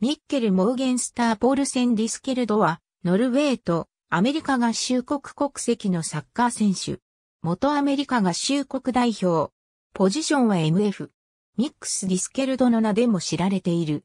ミッケル・モーゲンスター・ポールセン・ディスケルドは、ノルウェーとアメリカ合衆国国籍のサッカー選手。元アメリカ合衆国代表。ポジションは MF。ミックス・ディスケルドの名でも知られている。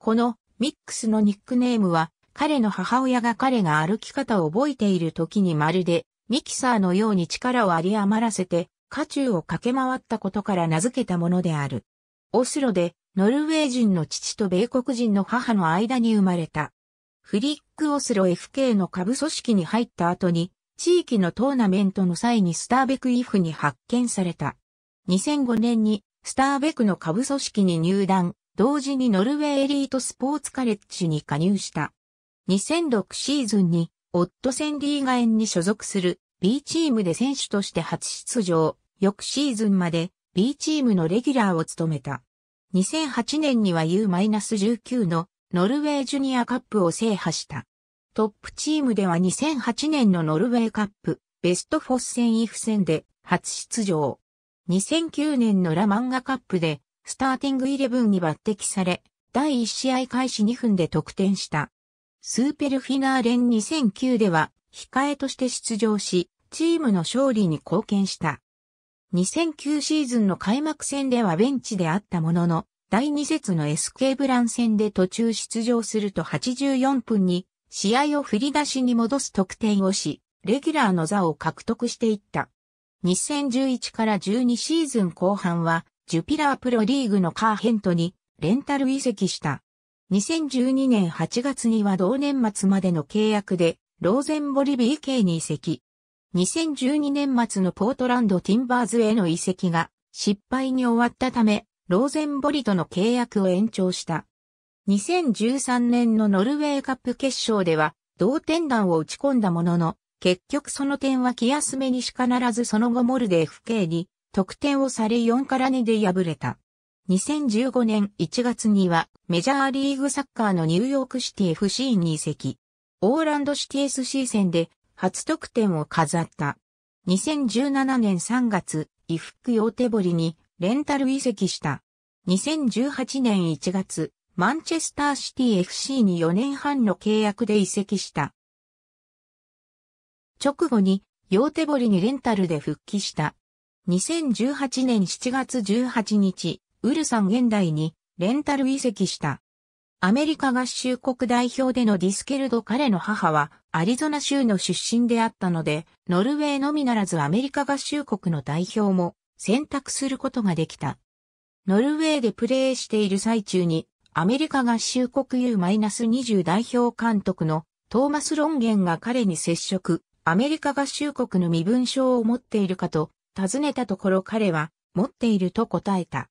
このミックスのニックネームは、彼の母親が彼が歩き方を覚えている時にまるでミキサーのように力を有り余らせて、渦中を駆け回ったことから名付けたものである。オスロでノルウェー人の父と米国人の母の間に生まれた。フリック・オスロ FK の下部組織に入った後に、地域のトーナメントの際にスターベクイフに発見された。2005年にスターベクの下部組織に入団、同時にノルウェーエリートスポーツカレッジに加入した。2006シーズンにオットセンリーガエンに所属する B チームで選手として初出場、翌シーズンまで B チームのレギュラーを務めた。2008年には U-19 のノルウェージュニアカップを制覇した。トップチームでは2008年のノルウェーカップ、ベストフォッセンイフ戦で初出場。2009年のラマンガカップでスターティングイレブンに抜擢され、第1試合開始2分で得点した。スーペルフィナーレン2009では控えとして出場し、チームの勝利に貢献した。2009シーズンの開幕戦ではベンチであったものの、第2節の SK ブラン戦で途中出場すると84分に試合を振り出しに戻す得点をし、レギュラーの座を獲得していった。2011から12シーズン後半は、ジュピラープロリーグのカーヘントにレンタル移籍した。2012年8月には同年末までの契約で、ローゼンボリビー系に移籍。2012年末のポートランド・ティンバーズへの移籍が失敗に終わったため、ローゼンボリとの契約を延長した。2013年のノルウェーカップ決勝では、同点弾を打ち込んだものの、結局その点は気休めにしかならずその後モルデー不 k に得点をされ4から2で敗れた。2015年1月にはメジャーリーグサッカーのニューヨークシティ FC に移籍。オーランドシティ SC 戦で初得点を飾った。2017年3月、伊福洋手堀にレンタル移籍した。2018年1月、マンチェスターシティ FC に4年半の契約で移籍した。直後に、洋手堀にレンタルで復帰した。2018年7月18日、ウルサン現代にレンタル移籍した。アメリカ合衆国代表でのディスケルド彼の母はアリゾナ州の出身であったので、ノルウェーのみならずアメリカ合衆国の代表も選択することができた。ノルウェーでプレーしている最中に、アメリカ合衆国 U-20 代表監督のトーマス・ロンゲンが彼に接触、アメリカ合衆国の身分証を持っているかと尋ねたところ彼は持っていると答えた。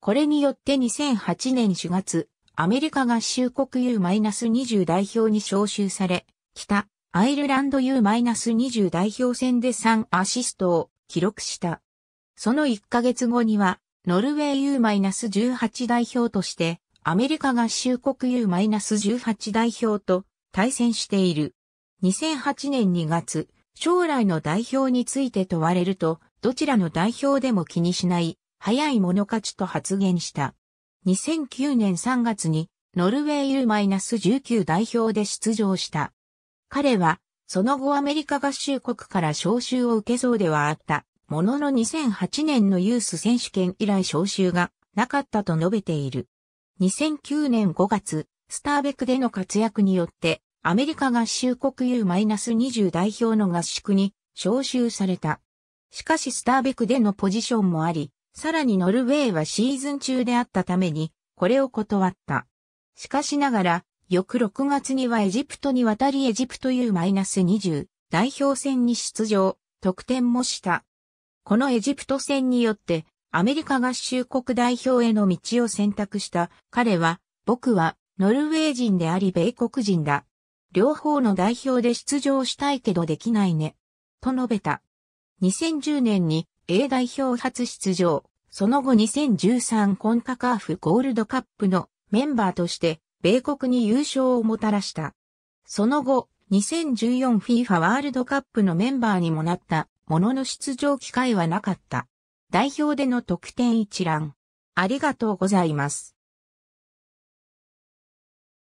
これによって2008年4月、アメリカ合衆国 U-20 代表に招集され、北アイルランド U-20 代表戦で3アシストを記録した。その1ヶ月後には、ノルウェー U-18 代表として、アメリカ合衆国 U-18 代表と対戦している。2008年2月、将来の代表について問われると、どちらの代表でも気にしない、早い者勝ちと発言した。2009年3月にノルウェー U-19 代表で出場した。彼は、その後アメリカ合衆国から招集を受けそうではあった。ものの2008年のユース選手権以来招集がなかったと述べている。2009年5月、スターベクでの活躍によって、アメリカ合衆国 U-20 代表の合宿に招集された。しかしスターベクでのポジションもあり、さらにノルウェーはシーズン中であったために、これを断った。しかしながら、翌6月にはエジプトに渡りエジプト U-20 代表戦に出場、得点もした。このエジプト戦によって、アメリカ合衆国代表への道を選択した彼は、僕はノルウェー人であり米国人だ。両方の代表で出場したいけどできないね。と述べた。2010年に A 代表初出場、その後2013コンカカーフゴールドカップのメンバーとして米国に優勝をもたらした。その後、2014FIFA ワールドカップのメンバーにもなったものの出場機会はなかった。代表での得点一覧。ありがとうございます。